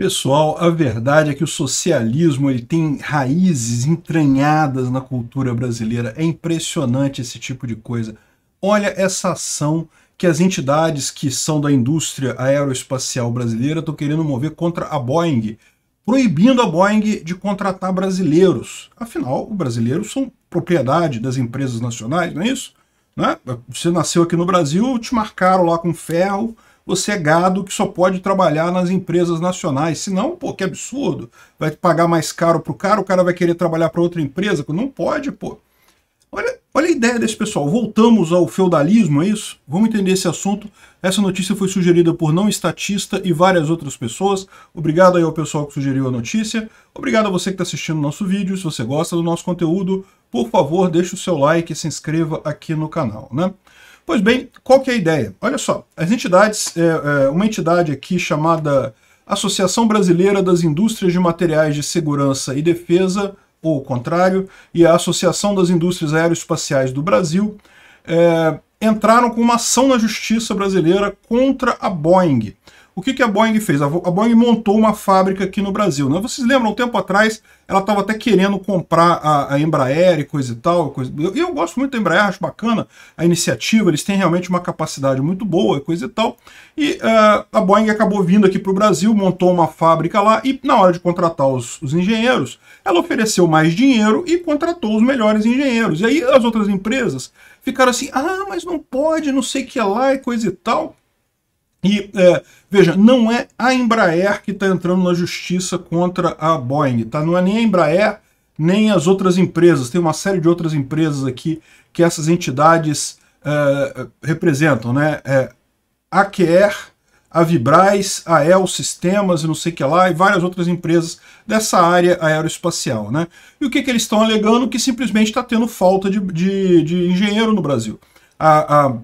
Pessoal, a verdade é que o socialismo ele tem raízes entranhadas na cultura brasileira. É impressionante esse tipo de coisa. Olha essa ação que as entidades que são da indústria aeroespacial brasileira estão querendo mover contra a Boeing, proibindo a Boeing de contratar brasileiros. Afinal, os brasileiros são propriedade das empresas nacionais, não é isso? Né? Você nasceu aqui no Brasil, te marcaram lá com ferro, você é gado que só pode trabalhar nas empresas nacionais. Senão, pô, que absurdo. Vai pagar mais caro para o cara, o cara vai querer trabalhar para outra empresa. Não pode, pô. Olha, olha a ideia desse pessoal. Voltamos ao feudalismo, é isso? Vamos entender esse assunto. Essa notícia foi sugerida por não estatista e várias outras pessoas. Obrigado aí ao pessoal que sugeriu a notícia. Obrigado a você que está assistindo o nosso vídeo. Se você gosta do nosso conteúdo, por favor, deixe o seu like e se inscreva aqui no canal, né? Pois bem, qual que é a ideia? Olha só, as entidades, é, é, uma entidade aqui chamada Associação Brasileira das Indústrias de Materiais de Segurança e Defesa, ou o contrário, e a Associação das Indústrias Aeroespaciais do Brasil, é, entraram com uma ação na justiça brasileira contra a Boeing, o que, que a Boeing fez? A Boeing montou uma fábrica aqui no Brasil. Né? Vocês lembram, um tempo atrás, ela estava até querendo comprar a, a, Embraer e coisa e tal. Coisa... Eu, eu gosto muito da Embraer, acho bacana a iniciativa, eles têm realmente uma capacidade muito boa e coisa e tal. E uh, a Boeing acabou vindo aqui para o Brasil, montou uma fábrica lá e na hora de contratar os, os engenheiros, ela ofereceu mais dinheiro e contratou os melhores engenheiros. E aí as outras empresas ficaram assim, ah, mas não pode, não sei o que lá e coisa e tal. E é, veja, não é a Embraer que está entrando na justiça contra a Boeing, tá? Não é nem a Embraer, nem as outras empresas. Tem uma série de outras empresas aqui que essas entidades é, representam, né? É, a Quer, a Vibrais, a El Sistemas e não sei o que lá, e várias outras empresas dessa área aeroespacial, né? E o que, que eles estão alegando? Que simplesmente está tendo falta de, de, de engenheiro no Brasil. A, a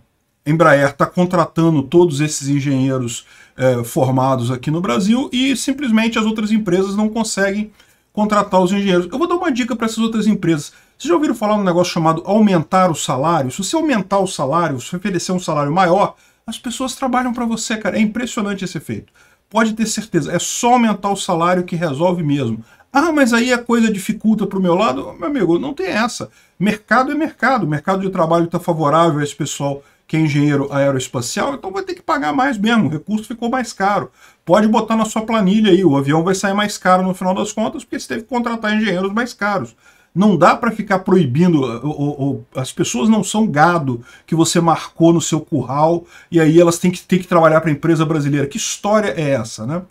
Embraer está contratando todos esses engenheiros é, formados aqui no Brasil e simplesmente as outras empresas não conseguem contratar os engenheiros. Eu vou dar uma dica para essas outras empresas. Vocês já ouviram falar um negócio chamado aumentar o salário? Se você aumentar o salário, se oferecer um salário maior, as pessoas trabalham para você, cara. É impressionante esse efeito. Pode ter certeza, é só aumentar o salário que resolve mesmo. Ah, mas aí a coisa dificulta para o meu lado? Meu amigo, não tem essa. Mercado é mercado. O mercado de trabalho está favorável a esse pessoal que é engenheiro aeroespacial, então vai ter que pagar mais mesmo, o recurso ficou mais caro. Pode botar na sua planilha aí, o avião vai sair mais caro no final das contas, porque você teve que contratar engenheiros mais caros. Não dá para ficar proibindo, ou, eh, ou, as pessoas não são gado que você marcou no seu curral e aí elas têm que, têm que trabalhar para a empresa brasileira. Que história é essa, né?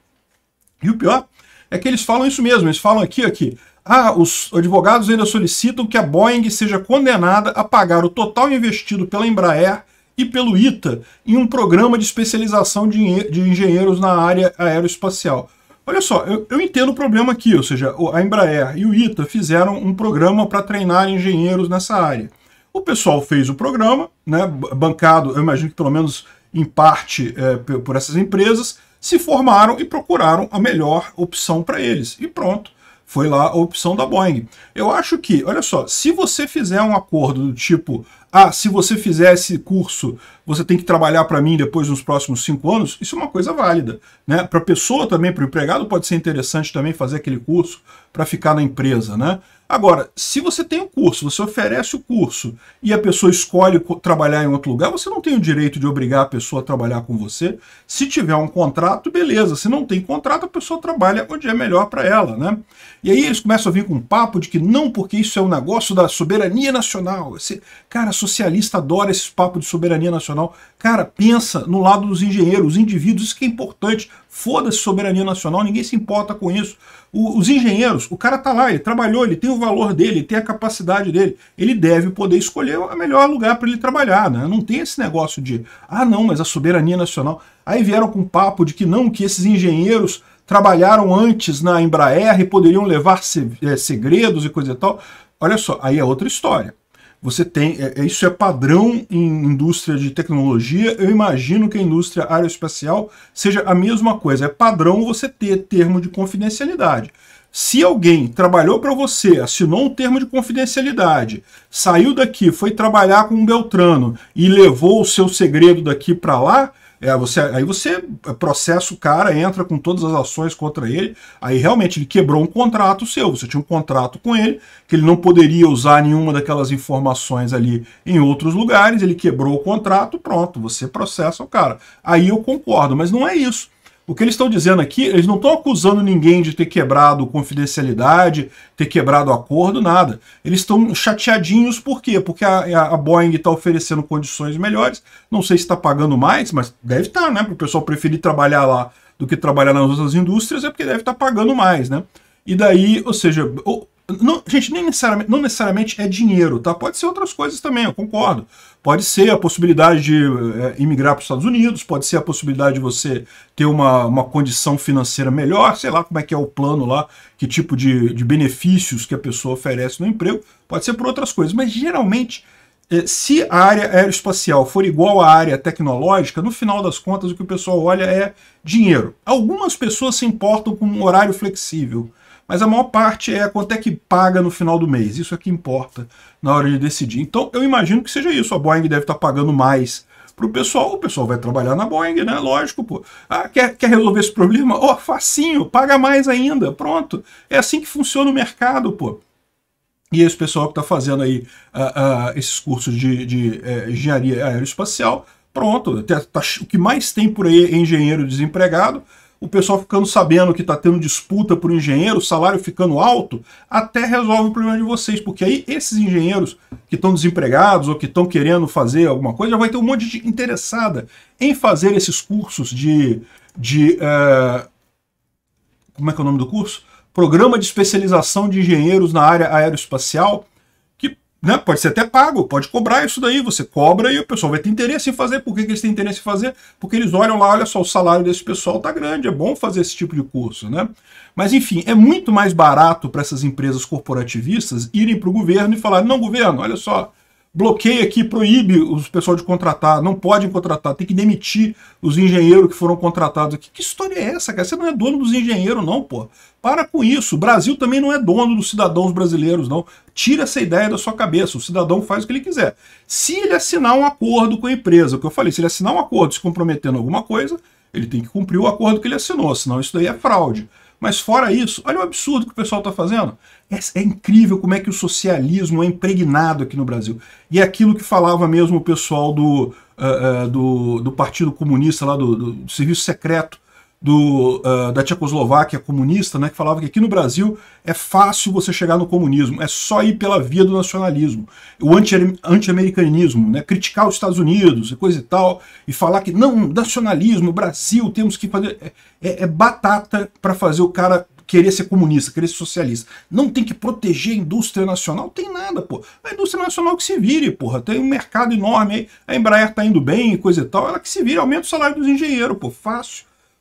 E o pior é que eles falam isso mesmo, eles falam aqui, aqui, ah, os advogados ainda solicitam que a Boeing seja condenada a pagar o total investido pela Embraer e pelo ITA em um programa de especialização de, de engenheiros na área aeroespacial. Olha só, eu, eu, entendo o problema aqui, ou seja, a Embraer e o ITA fizeram um programa para treinar engenheiros nessa área. O pessoal fez o programa, né, bancado, eu imagino que pelo menos em parte é, por essas empresas, se formaram e procuraram a melhor opção para eles. E pronto, foi lá a opção da Boeing. Eu acho que, olha só, se você fizer um acordo do tipo, ah, se você fizer esse curso, você tem que trabalhar para mim depois nos próximos cinco anos, isso é uma coisa válida. Né? Para a pessoa também, para o empregado, pode ser interessante também fazer aquele curso para ficar na empresa. Né? Agora, se você tem o um curso, você oferece o curso e a pessoa escolhe trabalhar em outro lugar, você não tem o direito de obrigar a pessoa a trabalhar com você. Se tiver um contrato, beleza. Se não tem contrato, a pessoa trabalha onde é melhor para ela. Né? E aí eles começam a vir com um papo de que não, porque isso é um negócio da soberania nacional. Esse, cara, a socialista adora esse papo de soberania nacional. Cara, pensa no lado dos engenheiros, os indivíduos, isso que é importante. Foda-se soberania nacional, ninguém se importa com isso. O, os engenheiros, o cara tá lá, ele trabalhou, ele tem o valor dele, tem a capacidade dele. Ele deve poder escolher o melhor lugar para ele trabalhar, né? Não tem esse negócio de, ah, não, mas a soberania nacional. Aí vieram com papo de que não, que esses engenheiros trabalharam antes na Embraer e poderiam levar eh, segredos e coisa e tal. Olha só, aí é outra história. Você tem, é, é, isso é padrão em indústria de tecnologia, eu imagino que a indústria aeroespacial seja a mesma coisa, é padrão você ter termo de confidencialidade. Se alguém trabalhou para você, assinou um termo de confidencialidade, saiu daqui, foi trabalhar com um Beltrano e levou o seu segredo daqui para lá, é, você, aí você processa o cara, entra com todas as ações contra ele. Aí realmente ele quebrou um contrato seu. Você tinha um contrato com ele, que ele não poderia usar nenhuma daquelas informações ali em outros lugares. Ele quebrou o contrato, pronto, você processa o cara. Aí eu concordo, mas não é isso. O que eles estão dizendo aqui, eles não estão acusando ninguém de ter quebrado confidencialidade, ter quebrado acordo, nada. Eles estão chateadinhos por quê? Porque a, a Boeing está oferecendo condições melhores. Não sei se está pagando mais, mas deve estar, tá, né? Para o pessoal preferir trabalhar lá do que trabalhar nas outras indústrias, é porque deve estar tá pagando mais, né? E daí, ou seja, não, gente, nem necessariamente, não necessariamente é dinheiro, tá? Pode ser outras coisas também, eu concordo. Pode ser a possibilidade de é, imigrar para os Estados Unidos, pode ser a possibilidade de você ter uma, uma condição financeira melhor, sei lá como é que é o plano lá, que tipo de, de benefícios que a pessoa oferece no emprego, pode ser por outras coisas. Mas geralmente, é, se a área aeroespacial for igual à área tecnológica, no final das contas o que o pessoal olha é dinheiro. Algumas pessoas se importam com um horário flexível mas a maior parte é quanto é que paga no final do mês. Isso é que importa na hora de decidir. Então eu imagino que seja isso. A Boeing deve estar tá pagando mais para o pessoal. O pessoal vai trabalhar na Boeing, né? Lógico, pô. Ah, quer, quer resolver esse problema? Ó, oh, facinho, paga mais ainda. Pronto. É assim que funciona o mercado, pô. E esse pessoal que está fazendo aí uh, uh, esses cursos de, de uh, engenharia aeroespacial, pronto. Tá, tá, o que mais tem por aí é engenheiro desempregado o pessoal ficando sabendo que está tendo disputa por engenheiro, o salário ficando alto, até resolve o problema de vocês, porque aí esses engenheiros que estão desempregados ou que estão querendo fazer alguma coisa, já vai ter um monte de interessada em fazer esses cursos de... de uh, como é que é o nome do curso? Programa de Especialização de Engenheiros na Área Aeroespacial, né? Pode ser até pago, pode cobrar isso daí, você cobra e o pessoal vai ter interesse em fazer. Por que, que eles têm interesse em fazer? Porque eles olham lá, olha só, o salário desse pessoal tá grande, é bom fazer esse tipo de curso, né? Mas enfim, é muito mais barato para essas empresas corporativistas irem para o governo e falar, não, governo, olha só, bloqueia aqui, proíbe os pessoal de contratar, não podem contratar, tem que demitir os engenheiros que foram contratados aqui. Que história é essa, cara? Você não é dono dos engenheiros, não, pô. Para com isso. O Brasil também não é dono dos cidadãos brasileiros, não. Tira essa ideia da sua cabeça. O cidadão faz o que ele quiser. Se ele assinar um acordo com a empresa, o que eu falei, se ele assinar um acordo se comprometendo a alguma coisa, ele tem que cumprir o acordo que ele assinou, senão isso daí é fraude. Mas fora isso, olha o absurdo que o pessoal está fazendo. É, é, incrível como é que o socialismo é impregnado aqui no Brasil. E é aquilo que falava mesmo o pessoal do, uh, uh, do, do, Partido Comunista, lá do, do Serviço Secreto, do, uh, da Tchecoslováquia comunista, né, que falava que aqui no Brasil é fácil você chegar no comunismo, é só ir pela via do nacionalismo, o anti-americanismo, anti né, criticar os Estados Unidos e coisa e tal, e falar que não, nacionalismo, Brasil, temos que fazer. É, é, é batata para fazer o cara querer ser comunista, querer ser socialista. Não tem que proteger a indústria nacional, tem nada, pô. A indústria nacional que se vire, porra. Tem um mercado enorme aí, a Embraer tá indo bem, e coisa e tal, ela que se vire, aumenta o salário dos engenheiros, pô, fácil